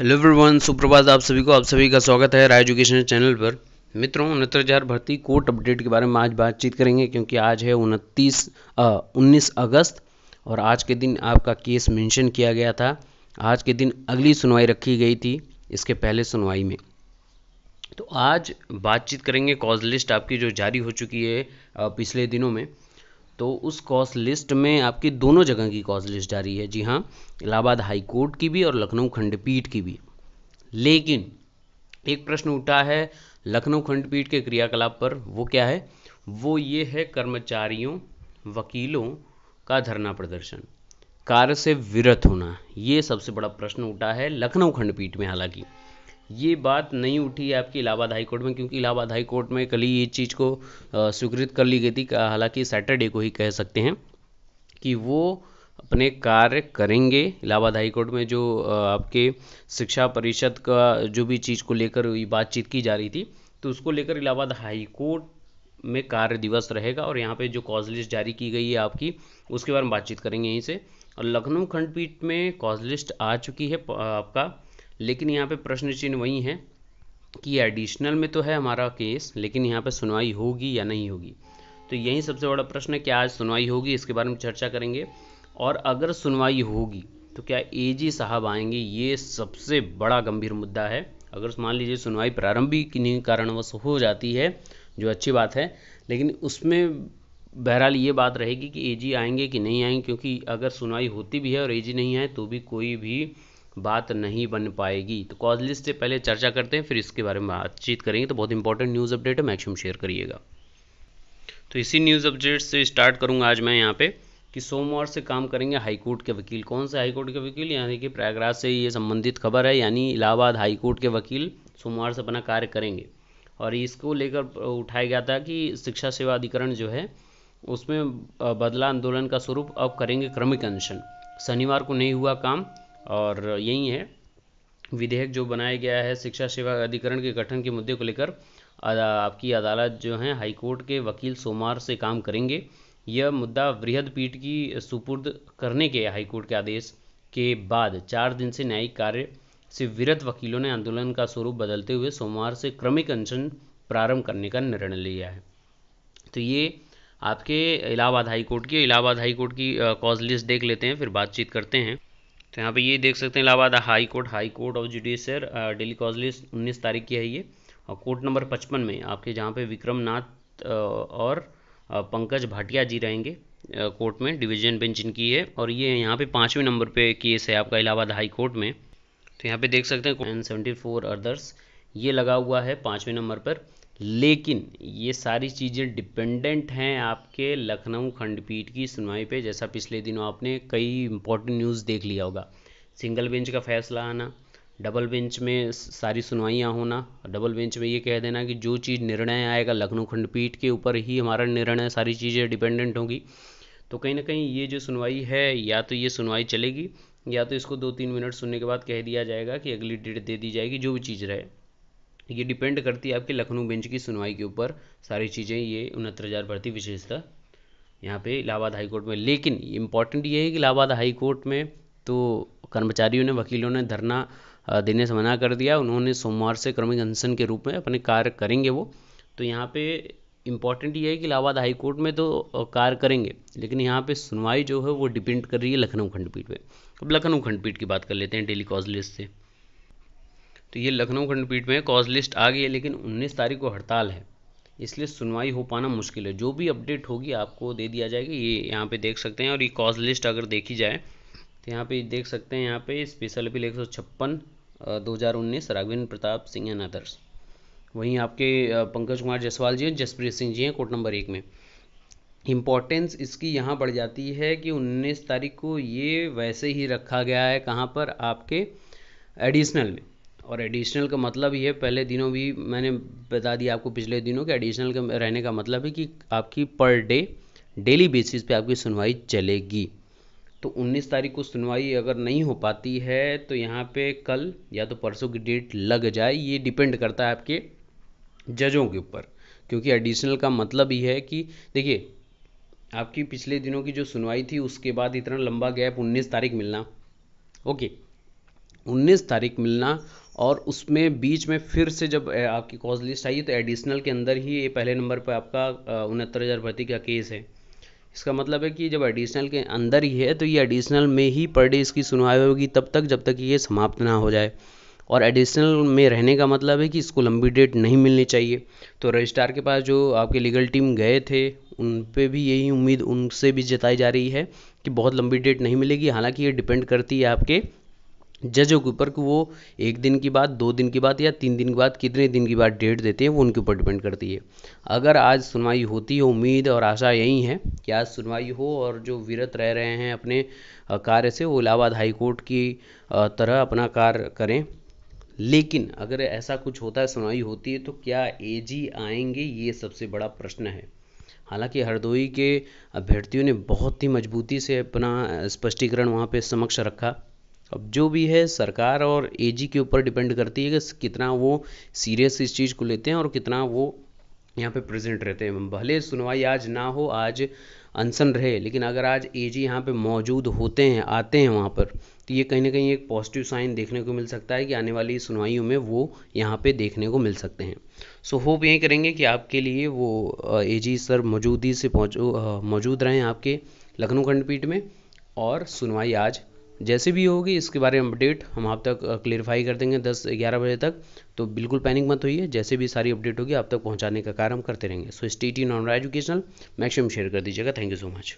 hello everyone सुप्रभात आप सभी को आप सभी का स्वागत है राय एजुकेशन चैनल पर मित्रों उनहत्तर हज़ार भर्ती कोर्ट अपडेट के बारे में आज बातचीत करेंगे क्योंकि आज है उनतीस उन्नीस अगस्त और आज के दिन आपका केस मेंशन किया गया था आज के दिन अगली सुनवाई रखी गई थी इसके पहले सुनवाई में तो आज बातचीत करेंगे कॉज लिस्ट आपकी जो जारी हो चुकी है पिछले दिनों में तो उस कॉस्ट लिस्ट में आपकी दोनों जगह की कॉस्ट लिस्ट जारी है जी हाँ इलाहाबाद हाई कोर्ट की भी और लखनऊ खंडपीठ की भी लेकिन एक प्रश्न उठा है लखनऊ खंडपीठ के क्रियाकलाप पर वो क्या है वो ये है कर्मचारियों वकीलों का धरना प्रदर्शन कार्य से विरत होना ये सबसे बड़ा प्रश्न उठा है लखनऊ खंडपीठ में हालांकि ये बात नहीं उठी आपकी इलाहाबाद हाई कोर्ट में क्योंकि इलाहाबाद हाई कोर्ट में कल ही ये चीज़ को स्वीकृत कर ली गई थी हालांकि सैटरडे को ही कह सकते हैं कि वो अपने कार्य करेंगे इलाहाबाद हाई कोर्ट में जो आपके शिक्षा परिषद का जो भी चीज़ को लेकर बातचीत की जा रही थी तो उसको लेकर इलाहाबाद हाई कोर्ट में कार्य दिवस रहेगा और यहाँ पे जो कॉज लिस्ट जारी की गई है आपकी उसके बारे में बातचीत करेंगे यहीं से और लखनऊ खंडपीठ में कॉज लिस्ट आ चुकी है आपका लेकिन यहाँ पे प्रश्न चिन्ह वही है कि एडिशनल में तो है हमारा केस लेकिन यहाँ पे सुनवाई होगी या नहीं होगी तो यही सबसे बड़ा प्रश्न है क्या आज सुनवाई होगी इसके बारे में चर्चा करेंगे और अगर सुनवाई होगी तो क्या ए साहब आएंगे ये सबसे बड़ा गंभीर मुद्दा है अगर मान लीजिए सुनवाई प्रारंभिक किन्हीं कारणवश हो जाती है जो अच्छी बात है लेकिन उसमें बहरहाल ये बात रहेगी कि एजी आएंगे कि नहीं आएंगे क्योंकि अगर सुनवाई होती भी है और एजी नहीं आए तो भी कोई भी बात नहीं बन पाएगी तो कॉज लिस्ट से पहले चर्चा करते हैं फिर इसके बारे में बातचीत करेंगे तो बहुत इंपॉर्टेंट न्यूज़ अपडेट है मैक्सिमम शेयर करिएगा तो इसी न्यूज़ अपडेट से स्टार्ट करूंगा आज मैं यहाँ पे कि सोमवार से काम करेंगे हाईकोर्ट के वकील कौन से हाईकोर्ट के वकील यानी कि प्रयागराज से ये संबंधित खबर है यानी इलाहाबाद हाईकोर्ट के वकील सोमवार से अपना कार्य करेंगे और इसको लेकर उठाया गया था कि शिक्षा सेवा अधिकरण जो है उसमें बदला आंदोलन का स्वरूप अब करेंगे क्रमिक अनशन शनिवार को नहीं हुआ काम और यही है विधेयक जो बनाया गया है शिक्षा सेवा अधिकरण के गठन के मुद्दे को लेकर आपकी अदालत जो है हाईकोर्ट के वकील सोमवार से काम करेंगे यह मुद्दा वृहद पीठ की सुपुर्द करने के हाईकोर्ट के आदेश के बाद चार दिन से न्यायिक कार्य से विरत वकीलों ने आंदोलन का स्वरूप बदलते हुए सोमवार से क्रमिक अनशन प्रारंभ करने का निर्णय लिया है तो ये आपके इलाहाबाद हाईकोर्ट की इलाहाबाद हाईकोर्ट की कॉज लिस्ट देख लेते हैं फिर बातचीत करते हैं तो यहाँ पे ये देख सकते हैं Allahabad high court high court of judicature daily cause list उन्नीस तारीख की है ये और कोर्ट नंबर पचपन में आपके जहाँ पे विक्रम नाथ और पंकज भाटिया जी रहेंगे कोर्ट में डिवीजन बेंच इनकी है और ये यहाँ पे पाँचवें नंबर पे केस है आपका इलाहाबाद हाई कोर्ट में तो यहाँ पे देख सकते हैं एन सेवेंटी फोर अदर्स ये लगा हुआ है पाँचवें नंबर पर लेकिन ये सारी चीज़ें डिपेंडेंट हैं आपके लखनऊ खंडपीठ की सुनवाई पे जैसा पिछले दिनों आपने कई इंपॉर्टेंट न्यूज़ देख लिया होगा सिंगल बेंच का फैसला आना डबल बेंच में सारी सुनवाइयाँ होना डबल बेंच में ये कह देना कि जो चीज़ निर्णय आएगा लखनऊ खंडपीठ के ऊपर ही हमारा निर्णय सारी चीज़ें डिपेंडेंट होंगी तो कहीं ना कहीं ये जो सुनवाई है या तो ये सुनवाई चलेगी या तो इसको दो तीन मिनट सुनने के बाद कह दिया जाएगा कि अगली डेट दे दी जाएगी जो भी चीज़ रहे ये डिपेंड करती है आपके लखनऊ बेंच की सुनवाई के ऊपर सारी चीज़ें ये उनहत्तर हज़ार भर्ती विशेषता यहाँ पे इलाहाबाद हाई कोर्ट में लेकिन इम्पॉर्टेंट ये है कि इलाहाबाद हाई कोर्ट में तो कर्मचारियों ने वकीलों ने धरना देने से मना कर दिया उन्होंने सोमवार से क्रमिक अनशन के रूप में अपने कार्य करेंगे वो तो यहाँ पे इम्पॉर्टेंट ये है कि इलाहाबाद हाई कोर्ट में तो कार्य करेंगे लेकिन यहाँ पे सुनवाई जो है वो डिपेंड कर रही है लखनऊ खंडपीठ पे अब लखनऊ खंडपीठ की बात कर लेते हैं डेली कॉज लिस्ट से तो ये लखनऊ खंडपीठ में कॉज लिस्ट आ गई है लेकिन 19 तारीख को हड़ताल है इसलिए सुनवाई हो पाना मुश्किल है जो भी अपडेट होगी आपको दे दिया जाएगा ये यहाँ पे देख सकते हैं और ये कॉज लिस्ट अगर देखी जाए तो यहाँ पे देख सकते हैं यहाँ पे स्पेशल अपील एक सौ छप्पन दो हज़ार उन्नीस राघवेंद्र प्रताप सिंह एंड अदर्स वहीं आपके पंकज कुमार जसवाल जी हैं जसप्रीत सिंह जी हैं कोर्ट नंबर एक में इम्पॉर्टेंस इसकी यहाँ बढ़ जाती है कि 19 तारीख को ये वैसे ही रखा गया है कहाँ पर आपके एडिशनल में और एडिशनल का मतलब ये पहले दिनों भी मैंने बता दिया आपको पिछले दिनों के एडिशनल का रहने का मतलब है कि आपकी पर डे डेली बेसिस पे आपकी सुनवाई चलेगी तो 19 तारीख को सुनवाई अगर नहीं हो पाती है तो यहाँ पे कल या तो परसों की डेट लग जाए ये डिपेंड करता है आपके जजों के ऊपर क्योंकि एडिशनल का मतलब ये है कि देखिए आपकी पिछले दिनों की जो सुनवाई थी उसके बाद इतना लंबा गैप 19 तारीख मिलना ओके 19 तारीख मिलना और उसमें बीच में फिर से जब आपकी कॉज लिस्ट आई तो एडिशनल के अंदर ही ये पहले नंबर पर आपका उनहत्तर हज़ार भर्ती का केस है इसका मतलब है कि जब एडिशनल के अंदर ही है तो ये एडिशनल में ही पर डे इसकी सुनवाई होगी तब तक जब तक ये समाप्त ना हो जाए और एडिशनल में रहने का मतलब है कि इसको लंबी डेट नहीं मिलनी चाहिए तो रजिस्ट्रार के पास जो आपके लीगल टीम गए थे उन पर भी यही उम्मीद उनसे भी जताई जा रही है कि बहुत लंबी डेट नहीं मिलेगी हालांकि ये डिपेंड करती है आपके जजों के ऊपर कि वो एक दिन की बात दो दिन की बात या तीन दिन की बात कितने दिन की बात डेट देते हैं वो उनके ऊपर डिपेंड करती है अगर आज सुनवाई होती है उम्मीद और आशा यही है कि आज सुनवाई हो और जो विरत रह रहे हैं अपने कार्य से वो इलाहाबाद हाईकोर्ट की तरह अपना कार्य करें लेकिन अगर ऐसा कुछ होता है सुनवाई होती है तो क्या ए आएंगे ये सबसे बड़ा प्रश्न है हालांकि हरदोई के अभ्यर्थियों ने बहुत ही मजबूती से अपना स्पष्टीकरण वहाँ पे समक्ष रखा अब जो भी है सरकार और एजी के ऊपर डिपेंड करती है कि कितना वो सीरियस इस चीज़ को लेते हैं और कितना वो यहाँ पे प्रेजेंट रहते हैं भले सुनवाई आज ना हो आज अनसन रहे लेकिन अगर आज एजी यहाँ पे मौजूद होते हैं आते हैं वहाँ पर तो ये कहीं ना कहीं एक पॉजिटिव साइन देखने को मिल सकता है कि आने वाली सुनवाइयों में वो यहाँ पे देखने को मिल सकते हैं सो so, होप यही करेंगे कि आपके लिए वो एजी सर मौजूदी से मौजूद रहें आपके लखनऊ खंडपीठ में और सुनवाई आज जैसे भी होगी इसके बारे में अपडेट हम आप तक क्लियरफाई कर देंगे दस ग्यारह बजे तक तो बिल्कुल पैनिक मत होइए जैसे भी सारी अपडेट होगी आप तक पहुंचाने का कार्य हम करते रहेंगे so state in on educational maximum share कर दीजिएगा थैंक यू सो मच